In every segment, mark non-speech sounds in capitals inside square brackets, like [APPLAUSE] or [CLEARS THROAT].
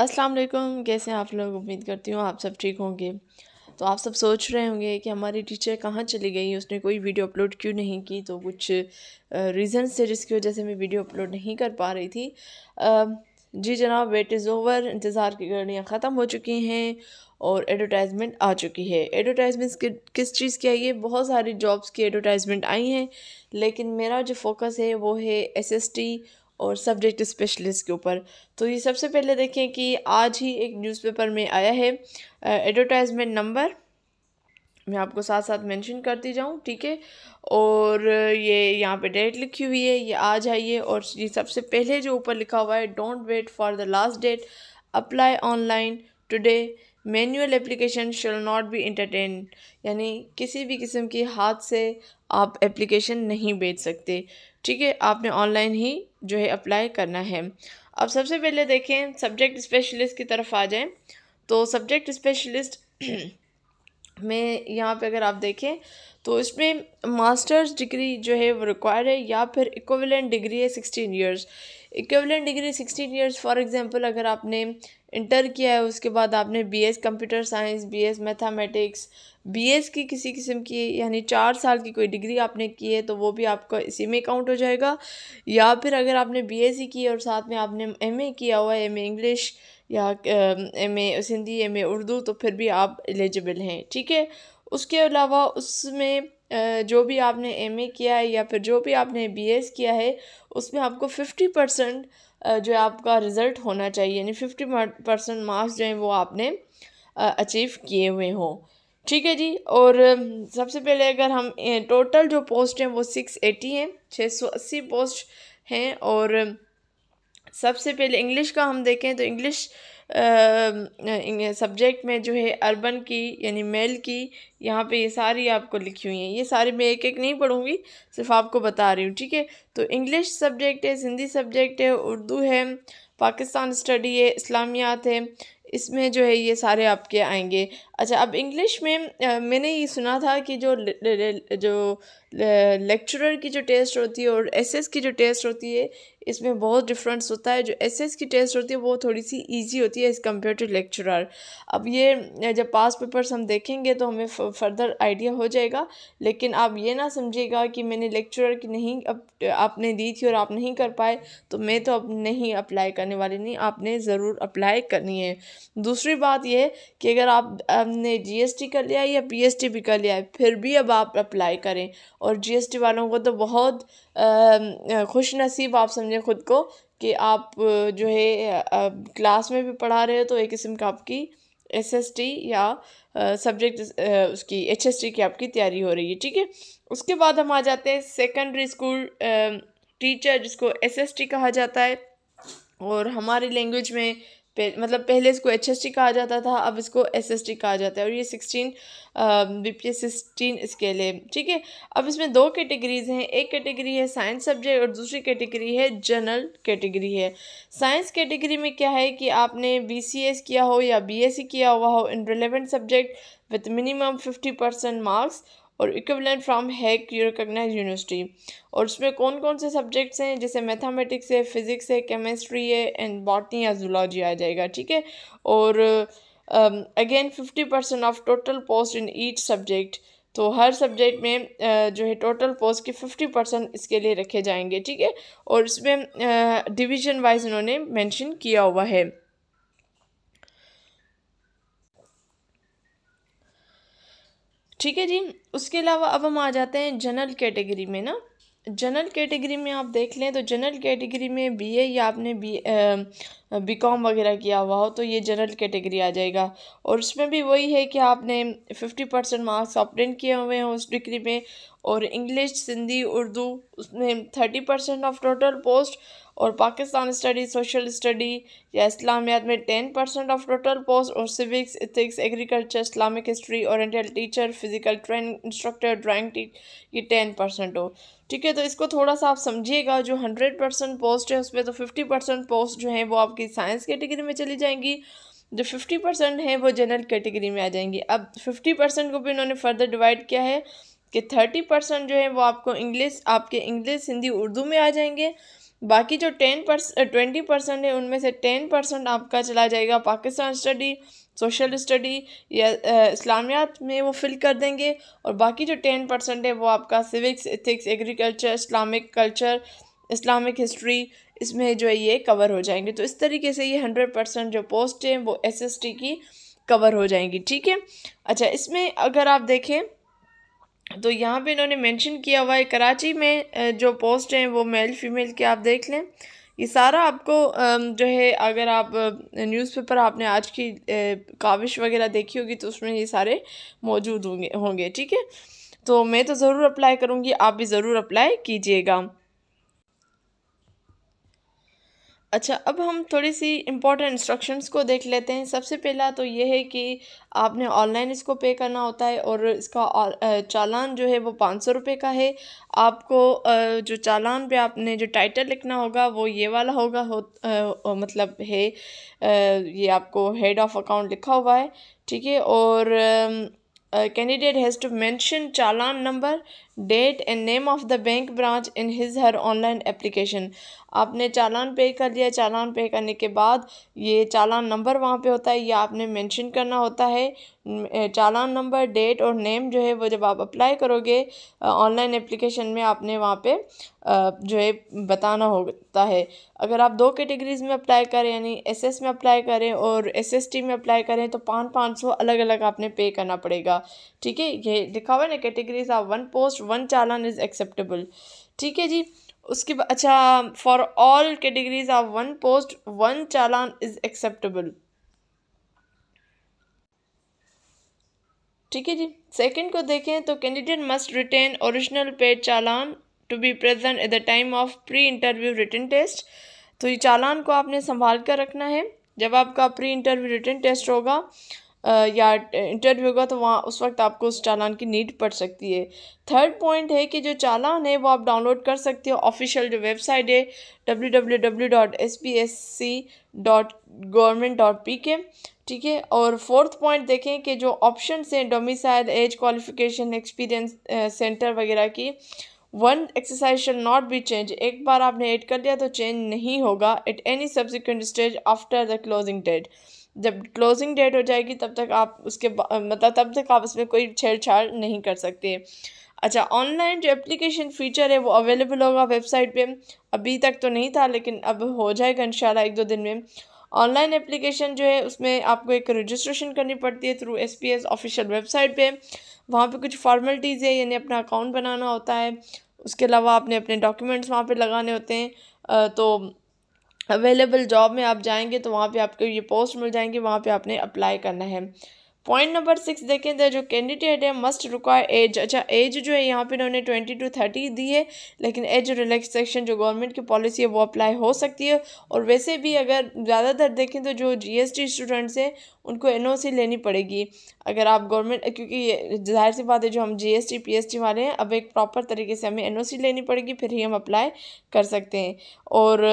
अस्सलाम वालेकुम कैसे हैं आप लोग उम्मीद करती हूँ आप सब ठीक होंगे तो आप सब सोच रहे होंगे कि हमारी टीचर कहाँ चली गई उसने कोई वीडियो अपलोड क्यों नहीं की तो कुछ रीज़न थे जिसकी वजह से मैं वीडियो अपलोड नहीं कर पा रही थी जी जनाब वेट इज़ ओवर इंतज़ार की गाड़ियाँ ख़त्म हो चुकी हैं और एडवर्टाइजमेंट आ चुकी है एडवर्टाइजमेंट्स किस चीज़ की आई है बहुत सारी जॉब्स की एडवर्टाइजमेंट आई हैं लेकिन मेरा जो फोकस है वो है एसएसटी और सब्जेक्ट स्पेशलिस्ट के ऊपर तो ये सबसे पहले देखें कि आज ही एक न्यूज़पेपर में आया है एडवर्टाइजमेंट नंबर मैं आपको साथ साथ मेंशन करती जाऊँ ठीक है और ये यहाँ पे डेट लिखी हुई है ये आज आइए और ये सबसे पहले जो ऊपर लिखा हुआ है don't wait for the last date apply online today manual application shall not be entertain यानी किसी भी किस्म के हाथ से आप एप्लीकेशन नहीं भेज सकते ठीक है आपने ऑनलाइन ही जो है अप्लाई करना है अब सबसे पहले देखें सब्जेक्ट स्पेशलिस्ट की तरफ आ जाएं तो सब्जेक्ट स्पेशलिस्ट [CLEARS THROAT] में यहाँ पे अगर आप देखें तो इसमें मास्टर्स डिग्री जो है वो रिक्वायर्ड है या फिर इक्विवेलेंट डिग्री है sixteen years equivalent degree sixteen years for example अगर आपने इंटर किया है उसके बाद आपने BS computer science BS mathematics BS की किसी किस्म की यानी चार साल की कोई डिग्री आपने की है तो वो भी आपका इसी में काउंट हो जाएगा या फिर अगर आपने बीएससी की और साथ में आपने एमए किया हुआ है एम इंग्लिश या M A Sindhi M A Urdu तो फिर भी आप एलिजिबल हैं ठीक है उसके अलावा उसमें जो भी आपने एम ए किया है या फिर जो भी आपने बी एस किया है उसमें आपको फिफ्टी परसेंट जो है आपका रिज़ल्ट होना चाहिए यानी फिफ्टी परसेंट मार्क्स जो हैं वो आपने अचीव किए हुए हों ठीक है जी और सबसे पहले अगर हम टोटल जो पोस्ट हैं वो सिक्स एटी हैं छः सौ अस्सी पोस्ट हैं और सबसे पहले इंग्लिश का हम देखें तो इंग्लिश सब्जेक्ट में जो है अर्बन की यानी मेल की यहाँ पे ये सारी आपको लिखी हुई हैं ये सारी मैं एक एक नहीं पढ़ूँगी सिर्फ आपको बता रही हूँ ठीक है तो इंग्लिश सब्जेक्ट है हिंदी सब्जेक्ट है उर्दू है पाकिस्तान स्टडी है इस्लामियात है इसमें जो है ये सारे आपके आएंगे अच्छा अब इंग्लिश में आ, मैंने ये सुना था कि जो ल, ल, ल, जो लेक्चरर की जो टेस्ट होती है और एसएस की जो टेस्ट होती है इसमें बहुत डिफरेंस होता है जो एसएस की टेस्ट होती है वो थोड़ी सी इजी होती है एज़ कम्पेयर टू लेक्चरर अब ये जब पास पेपर्स हम देखेंगे तो हमें फर्दर आइडिया हो जाएगा लेकिन आप ये ना समझिएगा कि मैंने लेक्चरर की नहीं अब आपने दी थी और आप नहीं कर पाए तो मैं तो अब नहीं अप्लाई करने वाली नहीं आपने ज़रूर अप्लाई करनी है दूसरी बात यह कि अगर आप हमने जीएसटी कर लिया या पीएसटी भी कर लिया है फिर भी अब आप अप्लाई करें और जीएसटी वालों को तो बहुत खुश नसीब आप समझें ख़ुद को कि आप जो है क्लास में भी पढ़ा रहे हो तो एक किस्म का आपकी एस एस टी या सब्जेक्ट उसकी एच एस टी की आपकी तैयारी हो रही है ठीक है उसके बाद हम आ जाते हैं सेकेंडरी स्कूल टीचर जिसको एस एस टी कहा जाता है और हमारी लैंग्वेज में मतलब पहले इसको एच कहा जाता था अब इसको एस कहा जाता है और ये sixteen B P sixteen scale है ठीक है अब इसमें दो कैटेगरीज हैं एक कैटेगरी है साइंस सब्जेक्ट और दूसरी कैटेगरी है जनरल कैटेगरी है साइंस कैटेगरी में क्या है कि आपने बी किया हो या बी e किया हुआ हो in relevant subject with minimum fifty percent marks और equivalent from HEC recognize university और उसमें कौन कौन से सब्जेक्ट्स हैं जैसे मैथमेटिक्स है फिज़िक्स है केमिस्ट्री है एंड बॉटनी या जूलॉजी आ जाएगा ठीक है और again fifty percent of total post in each subject तो हर सब्जेक्ट में uh, जो है टोटल पोस्ट के फिफ्टी परसेंट इसके लिए रखे जाएंगे ठीक है और इसमें डिवीजन uh, वाइज इन्होंने मेंशन किया हुआ है ठीक है जी उसके अलावा अब हम आ जाते हैं जनरल कैटेगरी में ना जनरल कैटेगरी में आप देख लें तो जनरल कैटेगरी में बीए या आपने बी बी कॉम वगैरह किया हुआ हो तो ये जनरल कैटेगरी आ जाएगा और उसमें भी वही है कि आपने फिफ्टी परसेंट मार्क्स ऑप्टेंट किए हुए हैं उस डिग्री में और इंग्लिश सिंधी उर्दू उसमें thirty percent of total post और पाकिस्तान स्टडी सोशल स्टडी या इस्लामियात में ten percent of total post और civics ethics agriculture Islamic history और teacher physical training instructor drawing ये टेन परसेंट हो ठीक है तो इसको थोड़ा सा आप समझिएगा जो हंड्रेड परसेंट पोस्ट है उस पर तो फिफ्टी परसेंट पोस्ट जो है वो आपकी साइंस कैटेगरी में चली जाएंगी जो फिफ्टी परसेंट हैं वो जनरल कैटेगरी में आ जाएंगी अब फिफ्टी परसेंट को भी इन्होंने फर्दर डिवाइड किया है कि थर्टी परसेंट जो है वो आपको इंग्लिश आपके इंग्लिश हिंदी उर्दू में आ जाएंगे बाकी जो टेन परस ट्वेंटी परसेंट है उनमें से टेन परसेंट आपका चला जाएगा पाकिस्तान स्टडी सोशल स्टडी या इस्लामियात में वो फिल कर देंगे और बाकी जो टेन परसेंट है वो आपका civics ethics agriculture Islamic culture Islamic history इसमें जो है ये कवर हो जाएंगे तो इस तरीके से ये हंड्रेड परसेंट जो पोस्ट हैं वो एस की कवर हो जाएंगी ठीक है अच्छा इसमें अगर आप देखें तो यहाँ पे इन्होंने मेंशन किया हुआ है कराची में जो पोस्ट हैं वो मेल फीमेल के आप देख लें ये सारा आपको जो है अगर आप न्यूज़पेपर आपने आज की काविश वगैरह देखी होगी तो उसमें ये सारे मौजूद होंगे होंगे ठीक है तो मैं तो ज़रूर अप्लाई करूँगी आप भी ज़रूर अप्लाई कीजिएगा अच्छा अब हम थोड़ी सी इम्पोर्टेंट इंस्ट्रक्शंस को देख लेते हैं सबसे पहला तो ये है कि आपने ऑनलाइन इसको पे करना होता है और इसका चालान जो है वो पाँच सौ रुपये का है आपको जो चालान पे आपने जो टाइटल लिखना होगा वो ये वाला होगा हो आ, मतलब है ये आपको हेड ऑफ अकाउंट लिखा हुआ है ठीक है और candidate has to mention challan number date and name of the bank branch in his her online application आपने चालान पे कर लिया चालान पे करने के बाद ये चालान नंबर वहाँ पे होता है ये आपने मेंशन करना होता है चालान नंबर डेट और नेम जो है वो जब आप अप्लाई करोगे ऑनलाइन एप्लीकेशन में आपने वहाँ पे जो है बताना होता है अगर आप दो कैटेगरीज़ में अप्लाई करें यानी एसएस में अप्लाई करें और एसएसटी में अप्लाई करें तो पाँच पाँच सौ अलग अलग आपने पे करना पड़ेगा ठीक है ये लिखा हुआ है ना कैटेगरीज आप one post one challan is acceptable ठीक है जी उसके बाद अच्छा for all categories of one post one challan is acceptable ठीक है जी सेकंड को देखें तो candidate must retain original paid challan to be present at the time of pre interview written test तो ये चालान को आपने संभाल कर रखना है जब आपका प्री इंटरव्यू रिटर्न टेस्ट होगा या इंटरव्यू होगा तो वहाँ उस वक्त आपको उस चालान की नीड पड़ सकती है थर्ड पॉइंट है कि जो चालान है वो आप डाउनलोड कर सकते हो ऑफिशियल जो वेबसाइट है W W W dot S P S C dot government dot P K ठीक है और फोर्थ पॉइंट देखें कि जो ऑप्शन हैं domicile age qualification experience centre वगैरह की one exercise shall not be change एक बार आपने ऐड कर दिया तो चेंज नहीं होगा at any subsequent stage after the closing date जब क्लोजिंग डेट हो जाएगी तब तक आप उसके मतलब तब तक आप उसमें कोई छेड़छाड़ नहीं कर सकते अच्छा ऑनलाइन जो एप्लीकेशन फ़ीचर है वो अवेलेबल होगा वेबसाइट पे अभी तक तो नहीं था लेकिन अब हो जाएगा इन शाला एक दो दिन में ऑनलाइन एप्लीकेशन जो है उसमें आपको एक रजिस्ट्रेशन करनी पड़ती है through S P S official website पे वहाँ पे कुछ फॉर्मेलिटीज़ है यानी अपना अकाउंट बनाना होता है उसके अलावा आपने अपने डॉक्यूमेंट्स वहाँ पे लगाने होते हैं तो अवेलेबल जॉब में आप जाएंगे तो वहाँ पे आपको ये पोस्ट मिल जाएंगे वहाँ पे आपने अप्लाई करना है पॉइंट नंबर सिक्स देखें तो जो कैंडिडेट है मस्ट रिक्वायर एज अच्छा एज जो है यहाँ पे इन्होंने ट्वेंटी टू थर्टी दी है लेकिन एज रिलैक्सेशन जो गवर्नमेंट की पॉलिसी है वो अप्लाई हो सकती है और वैसे भी अगर ज़्यादातर देखें तो जो जीएसटी स्टूडेंट्स हैं उनको एनओसी लेनी पड़ेगी अगर आप गवर्नमेंट क्योंकि जाहिर सी बात है जो हम एस टी वाले हैं अब एक प्रॉपर तरीके से हमें एन लेनी पड़ेगी फिर ही हम अप्लाई कर सकते हैं और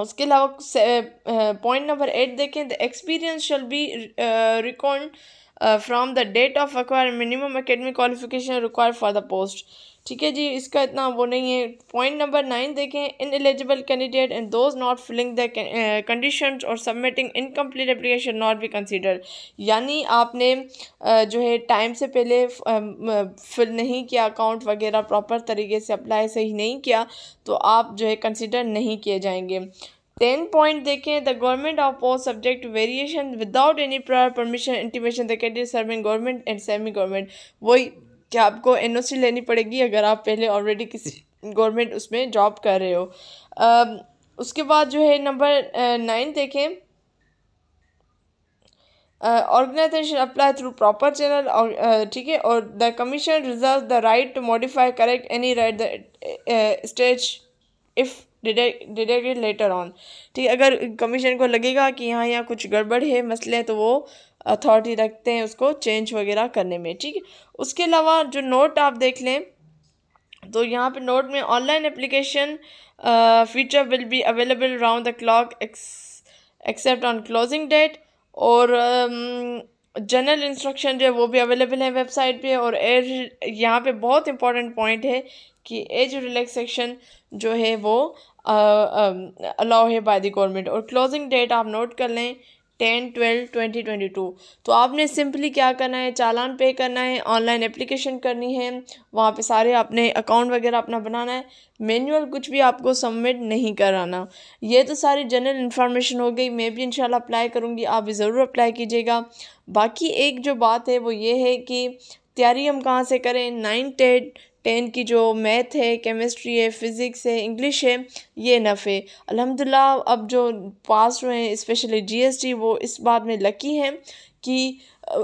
और उसके अलावा पॉइंट नंबर एट देखें the experience shall be record from the date of acquire minimum academic qualification required for the post ठीक है जी इसका इतना वो नहीं है पॉइंट नंबर नाइन देखें ineligible candidate and those not filling the condition और submitting incomplete application not be consider यानी आपने uh, जो है टाइम से पहले फिल um, uh, नहीं किया अकाउंट वगैरह प्रॉपर तरीके से अप्लाई सही नहीं किया तो आप जो है कंसिडर नहीं किए जाएंगे टेन पॉइंट देखें the government of post subject variation without any prior permission intimation the candidate serving government and semi government वही कि आपको एन लेनी पड़ेगी अगर आप पहले ऑलरेडी किसी गवर्नमेंट उसमें जॉब कर रहे हो आ, उसके बाद जो है नंबर नाइन देखें organisation apply through proper channel ठीक है और the commission reserve the right to modify correct any right the stage if detected later on ठीक है अगर कमीशन को लगेगा कि यहाँ यहाँ कुछ गड़बड़ है मसले तो वो अथॉरिटी रखते हैं उसको चेंज वगैरह करने में ठीक है उसके अलावा जो नोट आप देख लें तो यहाँ पे नोट में online application feature will be available round the clock except on closing date और जनरल इंस्ट्रक्शन जो है वो भी अवेलेबल है वेबसाइट पे और एज यहाँ पे बहुत इंपॉर्टेंट पॉइंट है कि एज रिलैक्सेशन जो है वो अलाउ है बाय द गवर्नमेंट और क्लोजिंग डेट आप नोट कर लें ten twelve twenty twenty two तो आपने सिंपली क्या करना है चालान पे करना है ऑनलाइन एप्लीकेशन करनी है वहाँ पे सारे आपने अकाउंट वगैरह अपना बनाना है मैनुअल कुछ भी आपको सबमिट नहीं कराना ये तो सारी जनरल इन्फॉर्मेशन हो गई मैं भी इंशाल्लाह अप्लाई करूँगी आप भी ज़रूर अप्लाई कीजिएगा बाकी एक जो बात है वो ये है कि तैयारी हम कहाँ से करें नाइन टेट टेन की जो मैथ है केमिस्ट्री है फ़िज़िक्स है इंग्लिश है ये नफे अलहमदिल्ला अब जो पास हुए हैं स्पेशली जीएसटी वो इस बात में लकी हैं कि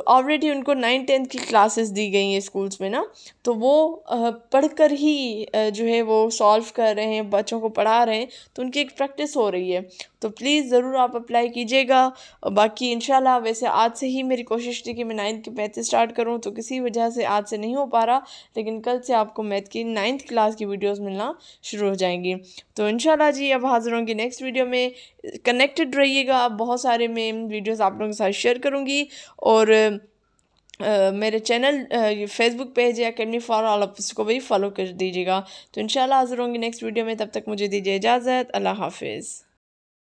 ऑलरेडी उनको नाइन टेंथ की क्लासेस दी गई हैं स्कूल्स में ना तो वो पढ़कर ही जो है वो सॉल्व कर रहे हैं बच्चों को पढ़ा रहे हैं तो उनकी एक प्रैक्टिस हो रही है तो प्लीज़ ज़रूर आप अप्लाई कीजिएगा बाकी इन वैसे आज से ही मेरी कोशिश थी कि मैं नाइन्थ की मैथ स्टार्ट करूँ तो किसी वजह से आज से नहीं हो पा रहा लेकिन कल से आपको मैथ की नाइन्थ क्लास की वीडियोज़ मिलना शुरू हो जाएंगी तो इन जी अब हाज़िर होंगी नेक्स्ट वीडियो में कनेक्टेड रहिएगा बहुत सारे मैं वीडियोज़ आप लोगों के साथ शेयर करूँगी और Uh, मेरे चैनल फेसबुक पेज या अकेडमी फॉर ऑल ऑफ उसको भी फॉलो कर दीजिएगा तो इंशाल्लाह हाजिर होंगी नेक्स्ट वीडियो में तब तक मुझे दीजिए इजाज़त अल्लाह हाफिज़